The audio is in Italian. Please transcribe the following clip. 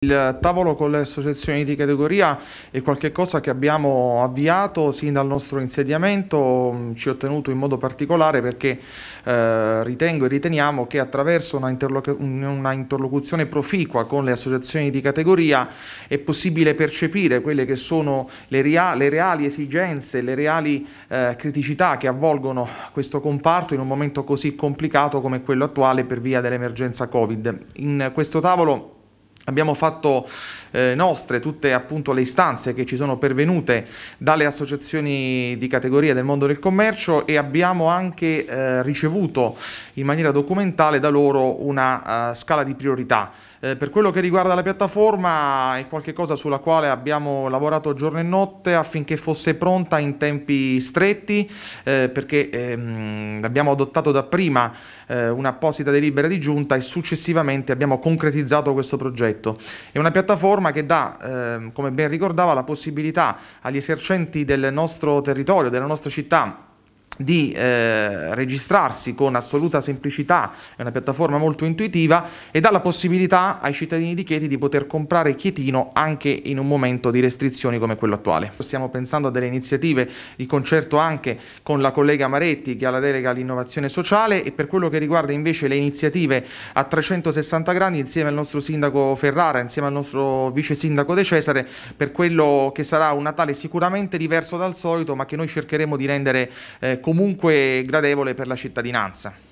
Il tavolo con le associazioni di categoria è qualcosa che abbiamo avviato sin dal nostro insediamento, mm, ci ho tenuto in modo particolare perché eh, ritengo e riteniamo che attraverso una, interloc una, interlocuzione proficua con le associazioni di categoria è possibile percepire quelle che sono le, rea le reali esigenze, le reali eh, criticità che avvolgono questo comparto in un momento così complicato come quello attuale per via dell'emergenza Covid. In questo tavolo Abbiamo fatto eh, nostre tutte appunto, le istanze che ci sono pervenute dalle associazioni di categoria del mondo del commercio e abbiamo anche eh, ricevuto in maniera documentale da loro una uh, scala di priorità. Eh, per quello che riguarda la piattaforma è qualcosa sulla quale abbiamo lavorato giorno e notte affinché fosse pronta in tempi stretti eh, perché ehm, abbiamo adottato dapprima eh, un'apposita delibera di giunta e successivamente abbiamo concretizzato questo progetto aspetto. È una piattaforma che dà, eh, come ben ricordava, la possibilità agli esercenti del nostro territorio, della nostra città, di eh, registrarsi con assoluta semplicità, è una piattaforma molto intuitiva e dà la possibilità ai cittadini di Chieti di poter comprare Chietino anche in un momento di restrizioni come quello attuale. Stiamo pensando a delle iniziative di concerto anche con la collega Maretti che ha la delega all'innovazione sociale e per quello che riguarda invece le iniziative a 360 gradi insieme al nostro sindaco Ferrara, insieme al nostro vice sindaco De Cesare per quello che sarà un Natale sicuramente diverso dal solito ma che noi cercheremo di rendere eh, comunque gradevole per la cittadinanza.